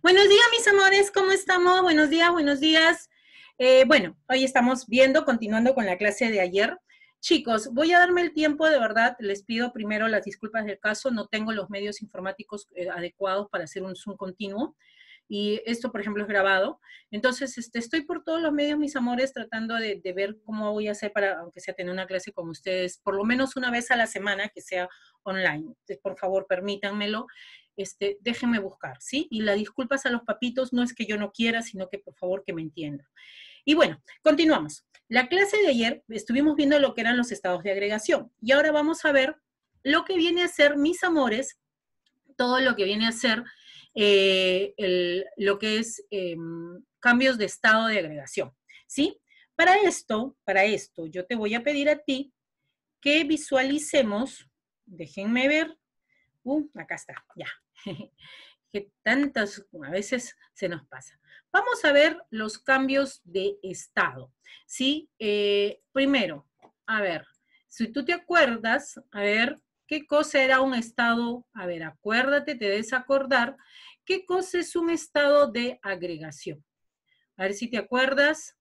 Buenos días, mis amores, ¿cómo estamos? Buenos días, buenos días. Eh, bueno, hoy estamos viendo, continuando con la clase de ayer. Chicos, voy a darme el tiempo, de verdad, les pido primero las disculpas del caso, no tengo los medios informáticos eh, adecuados para hacer un Zoom continuo y esto, por ejemplo, es grabado. Entonces, este, estoy por todos los medios, mis amores, tratando de, ver cómo voy a hacer para, aunque sea tener una clase con ustedes, por lo menos una vez a la semana que sea online. por favor, permítanmelo. Este, déjenme buscar, ¿sí? Y las disculpas a los papitos no es que yo no quiera, sino que por favor que me entiendan. Y bueno, continuamos. La clase de ayer estuvimos viendo lo que eran los estados de agregación y ahora vamos a ver lo que viene a ser, mis amores, todo lo que viene a ser eh, lo que es em, cambios de estado de agregación, ¿sí? Para esto, para esto, yo te voy a pedir a ti que visualicemos, déjenme ver, acá está, ya. que tantas a veces se nos pasa. Vamos a ver los cambios de estado. ¿sí? Eh, primero, a ver, si tú te acuerdas, a ver, ¿qué cosa era un estado? A ver, acuérdate, te desacordar. acordar, ¿qué cosa es un estado de agregación? A ver si te acuerdas.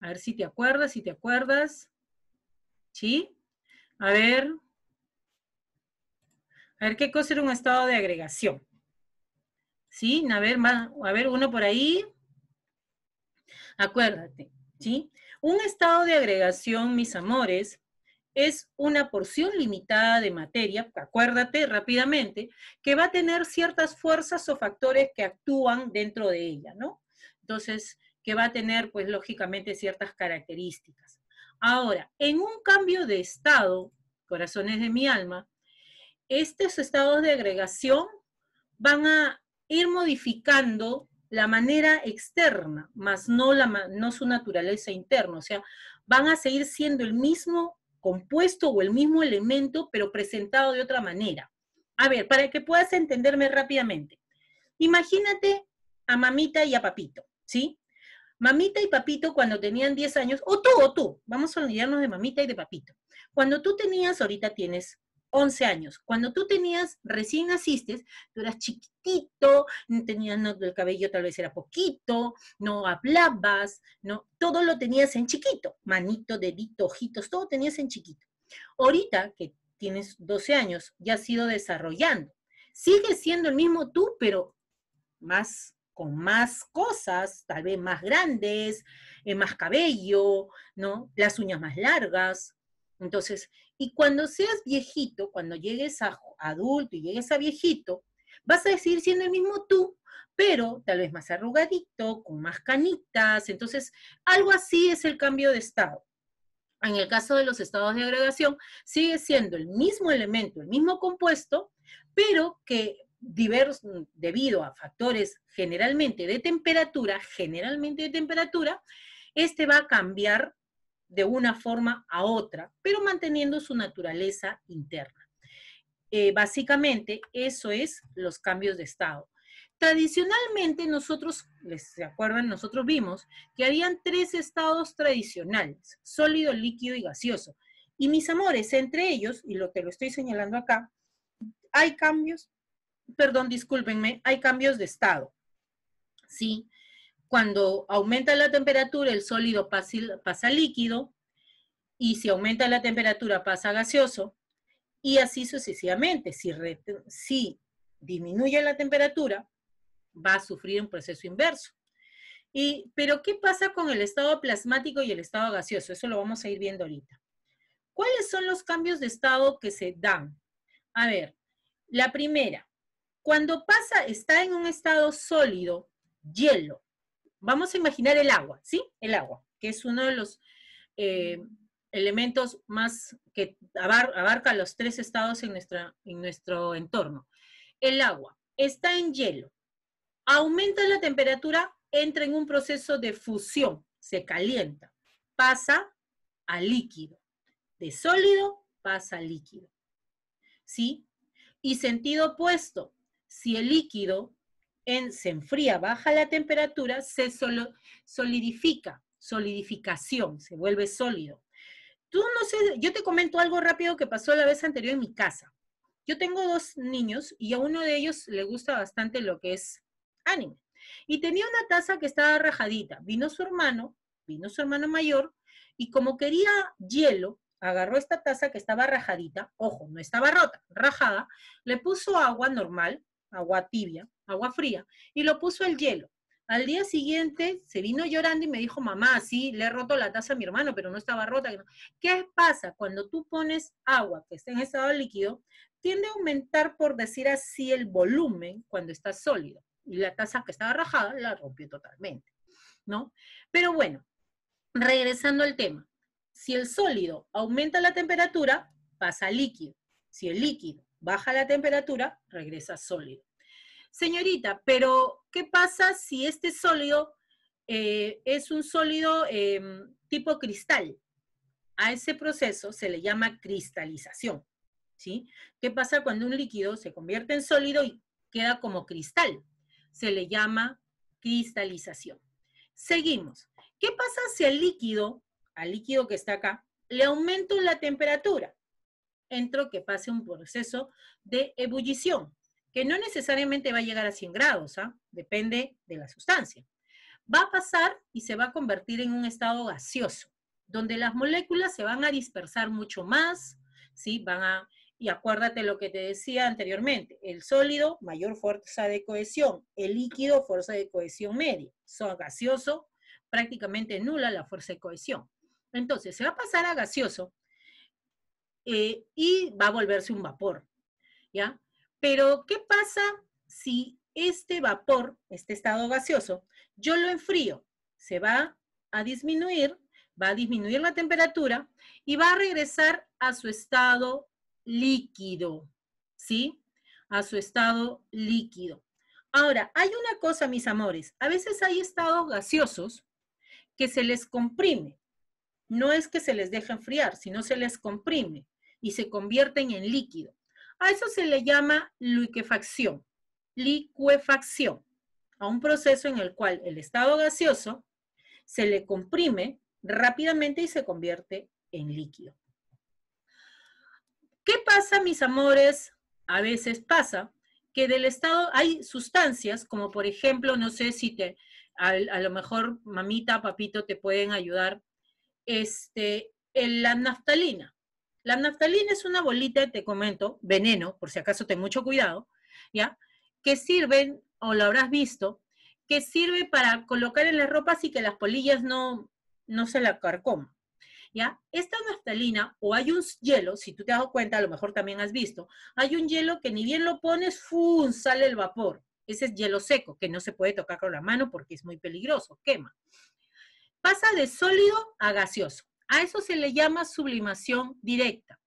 A ver si te acuerdas, si te acuerdas. ¿Sí? A ver, a ver, ¿qué cosa era un estado de agregación? ¿Sí? A ver, más, a ver, uno por ahí. Acuérdate, ¿sí? Un estado de agregación, mis amores, es una porción limitada de materia, acuérdate rápidamente, que va a tener ciertas fuerzas o factores que actúan dentro de ella, ¿no? Entonces, que va a tener, pues, lógicamente ciertas características. Ahora, en un cambio de estado, corazones de mi alma, estos estados de agregación van a ir modificando la manera externa, más no, la, no su naturaleza interna. O sea, van a seguir siendo el mismo compuesto o el mismo elemento, pero presentado de otra manera. A ver, para que puedas entenderme rápidamente. Imagínate a mamita y a papito, ¿sí? Mamita y papito cuando tenían 10 años, o tú o tú, vamos a olvidarnos de mamita y de papito. Cuando tú tenías, ahorita tienes 11 años. Cuando tú tenías, recién naciste, tú eras chiquitito, tenías, no, el cabello tal vez era poquito, no hablabas, no, todo lo tenías en chiquito, manito, dedito, ojitos, todo tenías en chiquito. Ahorita que tienes 12 años, ya has ido desarrollando. Sigue siendo el mismo tú, pero más con más cosas, tal vez más grandes, eh, más cabello, ¿no? Las uñas más largas. Entonces, y cuando seas viejito, cuando llegues a adulto y llegues a viejito, vas a seguir siendo el mismo tú, pero tal vez más arrugadito, con más canitas. Entonces, algo así es el cambio de estado. En el caso de los estados de agregación, sigue siendo el mismo elemento, el mismo compuesto, pero que debido a factores generalmente de temperatura, generalmente de temperatura, este va a cambiar de una forma a otra, pero manteniendo su naturaleza interna. Eh, básicamente, eso es los cambios de estado. Tradicionalmente nosotros, ¿se acuerdan? Nosotros vimos que habían tres estados tradicionales, sólido, líquido y gaseoso. Y mis amores, entre ellos, y lo que lo estoy señalando acá, hay cambios, perdón, discúlpenme, hay cambios de estado. ¿Sí? Cuando aumenta la temperatura, el sólido pasa líquido, y si aumenta la temperatura pasa gaseoso, y así sucesivamente. Si, disminuye la temperatura, va a sufrir un proceso inverso. pero, ¿qué pasa con el estado plasmático y el estado gaseoso? Eso lo vamos a ir viendo ahorita. ¿Cuáles son los cambios de estado que se dan? A ver, la primera, cuando pasa, está en un estado sólido, hielo, Vamos a imaginar el agua, ¿sí? El agua, que es uno de los eh, elementos más que abarca los tres estados en, en nuestro entorno. El agua está en hielo, aumenta la temperatura, entra en un proceso de fusión, se calienta, pasa a líquido. De sólido pasa a líquido. ¿Sí? Y sentido opuesto, si el líquido se enfría, baja la temperatura, se solo, solidifica, solidificación, se vuelve sólido. Tú no sé, yo te comento algo rápido que pasó la vez anterior en mi casa. Yo tengo dos niños y a uno de ellos le gusta bastante lo que es anime. Y tenía una taza que estaba rajadita. Vino su hermano, vino su hermano mayor, y como quería hielo, agarró esta taza que estaba rajadita, ojo, no estaba rota, rajada, le puso agua normal, agua tibia, agua fría, y lo puso el hielo. Al día siguiente se vino llorando y me dijo, mamá, sí, le he roto la taza a mi hermano, pero no estaba rota. ¿Qué pasa? Cuando tú pones agua que está en estado líquido, tiende a aumentar, por decir así, el volumen cuando está sólido. Y la taza que estaba rajada la rompió totalmente, ¿no? Pero bueno, regresando al tema. Si el sólido aumenta la temperatura, pasa al líquido. Si el líquido baja la temperatura, regresa sólido. Señorita, pero ¿qué pasa si este sólido eh, es un sólido em, tipo cristal? A ese proceso se le llama cristalización. ¿sí? ¿Qué pasa cuando un líquido se convierte en sólido y queda como cristal? Se le llama cristalización. Seguimos. ¿Qué pasa si al líquido, al líquido que está acá, le aumento la temperatura? entro que pase un proceso de ebullición, que no necesariamente va a llegar a 100 grados, ¿ah? depende de la sustancia. Va a pasar y se va a convertir en un estado gaseoso, donde las moléculas se van a dispersar mucho más, ¿sí? Van a, y acuérdate lo que te decía anteriormente, el sólido, mayor fuerza de cohesión, el líquido, fuerza de cohesión media, son gaseoso, prácticamente nula la fuerza de cohesión. Entonces, se va a pasar a gaseoso, eh, y va a volverse un vapor, ¿ya? Pero, ¿qué pasa si este vapor, este estado gaseoso, yo lo enfrío? Se va a disminuir, va a disminuir la temperatura y va a regresar a su estado líquido, ¿sí? A su estado líquido. Ahora, hay una cosa, mis amores, a veces hay estados gaseosos que se les comprime. No es que se les deje enfriar, sino se les comprime y se convierten en líquido. A eso se le llama liquefacción, liquefacción, a un proceso en el cual el estado gaseoso se le comprime rápidamente y se convierte en líquido. ¿Qué pasa, mis amores? A veces pasa que del estado hay sustancias, como por ejemplo, no sé si te, a, lo mejor mamita, papito te pueden ayudar, este, en la naftalina. La naftalina es una bolita, te comento, veneno, por si acaso ten mucho cuidado, ¿ya? Que sirven, o lo habrás visto, que sirve para colocar en las ropas y que las polillas no, no se la carcoman. ¿Ya? Esta naftalina o hay un hielo, si tú te has dado cuenta, a lo mejor también has visto, hay un hielo que ni bien lo pones, ¡fum! sale el vapor. Ese es hielo seco, que no se puede tocar con la mano porque es muy peligroso, quema. Pasa de sólido a gaseoso. A eso se le llama sublimación directa.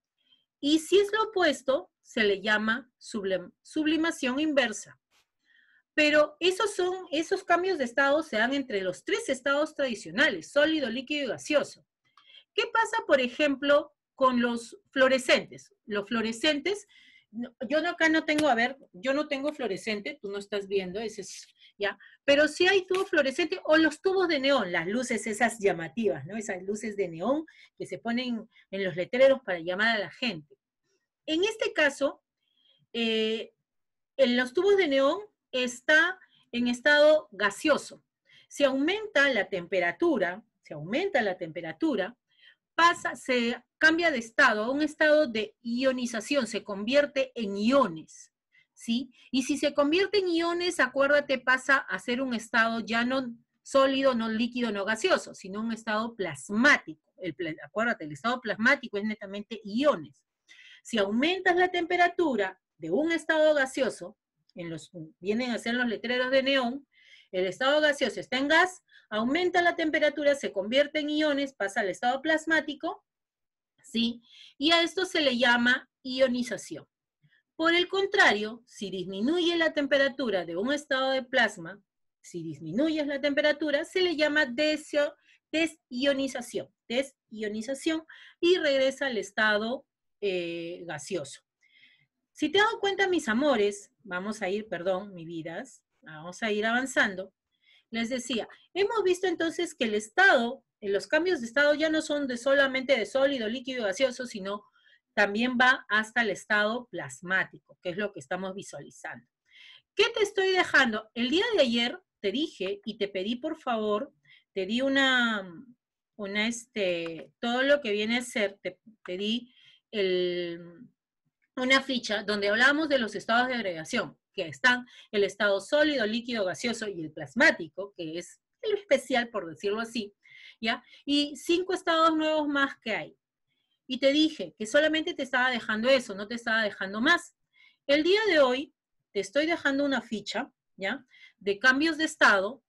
Y si es lo opuesto, se le llama sublimación inversa. Pero esos, son, esos cambios de estado se dan entre los tres estados tradicionales, sólido, líquido y gaseoso. ¿Qué pasa, por ejemplo, con los fluorescentes? Los fluorescentes, yo acá no tengo, a ver, yo no tengo fluorescente, tú no estás viendo, ese es pero si hay tubos fluorescentes o los tubos de neón, las luces esas llamativas, Esas luces de neón que se ponen en los letreros para llamar a la gente. En este caso, eh, en los tubos de neón está en estado gaseoso. Si aumenta la temperatura, se aumenta la temperatura, pasa, se cambia de estado a un estado de ionización, se convierte en iones. ¿sí? Y si se convierte en iones, acuérdate, pasa a ser un estado ya no sólido, no líquido, no gaseoso, sino un estado plasmático. El, acuérdate, el estado plasmático es netamente iones. Si aumentas la temperatura de un estado gaseoso, en los, vienen a ser los letreros de neón, el estado gaseoso está en gas, aumenta la temperatura, se convierte en iones, pasa al estado plasmático, ¿sí? Y a esto se le llama ionización. Por el contrario, si disminuye la temperatura de un estado de plasma, si disminuye la temperatura, se le llama desionización, desionización y regresa al estado eh, gaseoso. Si te dado cuenta, mis amores, vamos a ir, perdón, mi vidas, vamos a ir avanzando. Les decía, hemos visto entonces que el estado, los cambios de estado ya no son de solamente de sólido, líquido, gaseoso, sino también va hasta el estado plasmático, que es lo que estamos visualizando. ¿Qué te estoy dejando? El día de ayer te dije y te pedí por favor, te di una, una este, todo lo que viene a ser, te, te di el, una ficha donde hablamos de los estados de agregación, que están el estado sólido, líquido, gaseoso y el plasmático, que es el especial, por decirlo así, ¿ya? Y cinco estados nuevos más que hay. Y te dije que solamente te estaba dejando eso, no te estaba dejando más. El día de hoy te estoy dejando una ficha, ¿ya? De cambios de estado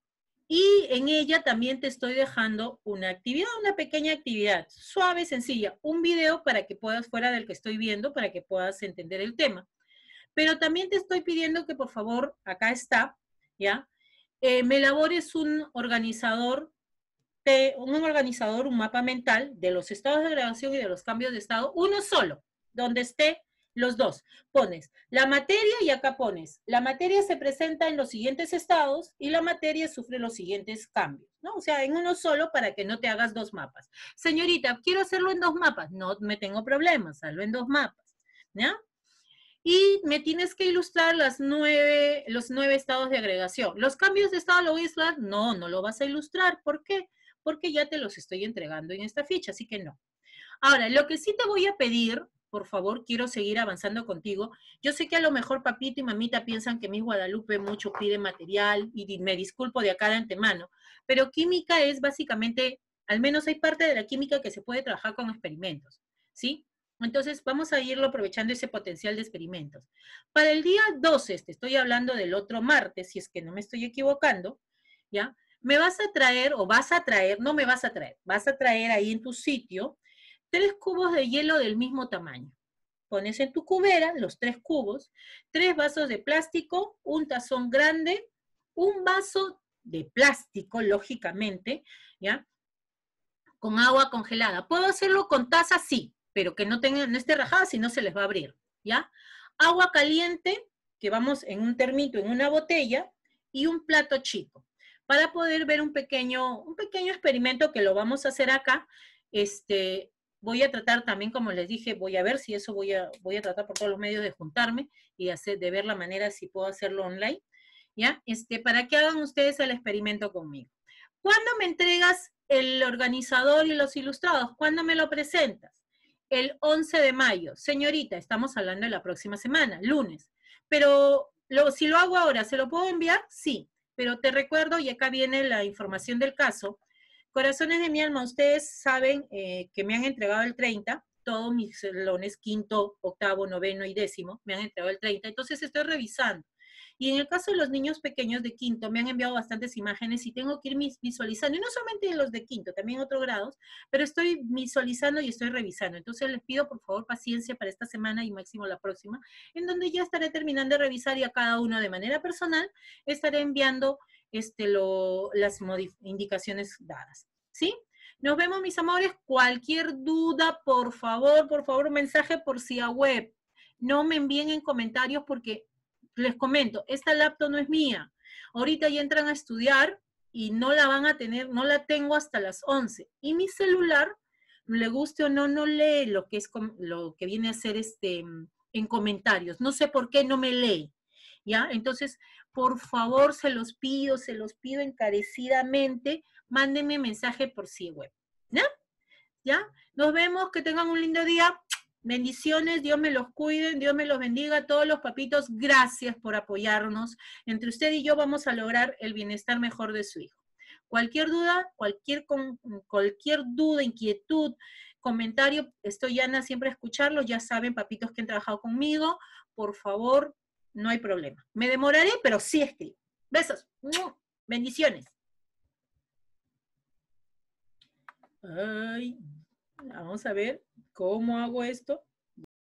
y en ella también te estoy dejando una actividad, una pequeña actividad, suave, sencilla, un video para que puedas, fuera del que estoy viendo, para que puedas entender el tema. Pero también te estoy pidiendo que por favor, acá está, ¿ya? Eh, me elabores un organizador un organizador, un mapa mental de los estados de agregación y de los cambios de estado, uno solo, donde esté los dos. Pones la materia y acá pones, la materia se presenta en los siguientes estados y la materia sufre los siguientes cambios, ¿no? O sea, en uno solo para que no te hagas dos mapas. Señorita, quiero hacerlo en dos mapas. No me tengo problemas, hazlo en dos mapas, ¿ya? Y me tienes que ilustrar las nueve, los nueve estados de agregación. ¿Los cambios de estado lo voy No, no lo vas a ilustrar. ¿Por qué? porque ya te los estoy entregando en esta ficha, así que no. Ahora, lo que sí te voy a pedir, por favor, quiero seguir avanzando contigo. Yo sé que a lo mejor papito y mamita piensan que mi Guadalupe mucho pide material y me disculpo de acá de antemano, pero química es básicamente, al menos hay parte de la química que se puede trabajar con experimentos, ¿sí? Entonces vamos a irlo aprovechando ese potencial de experimentos. Para el día 12, te estoy hablando del otro martes, si es que no me estoy equivocando, ¿ya? me vas a traer o vas a traer, no me vas a traer, vas a traer ahí en tu sitio tres cubos de hielo del mismo tamaño. Pones en tu cubera los tres cubos, tres vasos de plástico, un tazón grande, un vaso de plástico, lógicamente, ¿ya? Con agua congelada. ¿Puedo hacerlo con tazas, Sí, pero que no, tengan no esté rajada, si no se les va a abrir, ¿ya? Agua caliente, que vamos en un termito, en una botella, y un plato chico para poder ver un pequeño, un pequeño experimento que lo vamos a hacer acá. Este, voy a tratar también, como les dije, voy a ver si eso voy a, voy a tratar por todos los medios de juntarme y hacer, de ver la manera si puedo hacerlo online, ¿ya? Este, para que hagan ustedes el experimento conmigo. ¿Cuándo me entregas el organizador y los ilustrados? ¿Cuándo me lo presentas? El 11 de mayo. Señorita, estamos hablando de la próxima semana, lunes. Pero lo, si lo hago ahora, ¿se lo puedo enviar? Sí. Pero te recuerdo, y acá viene la información del caso, Corazones de mi alma, ustedes saben eh, que me han entregado el 30, todos mis lunes quinto, octavo, noveno y décimo, me han entregado el 30, entonces estoy revisando. Y en el caso de los niños pequeños de quinto, me han enviado bastantes imágenes y tengo que ir visualizando, y no solamente los de quinto, también otros grados, pero estoy visualizando y estoy revisando. Entonces les pido por favor paciencia para esta semana y máximo la próxima, en donde ya estaré terminando de revisar y a cada uno de manera personal estaré enviando este, las indicaciones dadas. ¿Sí? Nos vemos, mis amores. Cualquier duda, por favor, por favor, un mensaje por si web. No me envíen en comentarios porque les comento, esta laptop no es mía. Ahorita ya entran a estudiar y no la van a tener, no la tengo hasta las 11. Y mi celular, le guste o no, no lee lo que, es, lo que viene a hacer este, en comentarios. No sé por qué no me lee. ¿Ya? Entonces, por favor, se los pido, se los pido encarecidamente, mándenme mensaje por sí web. ¿Ya? ¿Ya? Nos vemos, que tengan un lindo día. Bendiciones, Dios me los cuide, Dios me los bendiga a todos los papitos. Gracias por apoyarnos. Entre usted y yo vamos a lograr el bienestar mejor de su hijo. Cualquier duda, cualquier, cualquier duda, inquietud, comentario, estoy llana siempre a escucharlo. Ya saben, papitos que han trabajado conmigo, por favor, no hay problema. Me demoraré, pero sí escribo. Besos. Bendiciones. Ay. Vamos a ver cómo hago esto.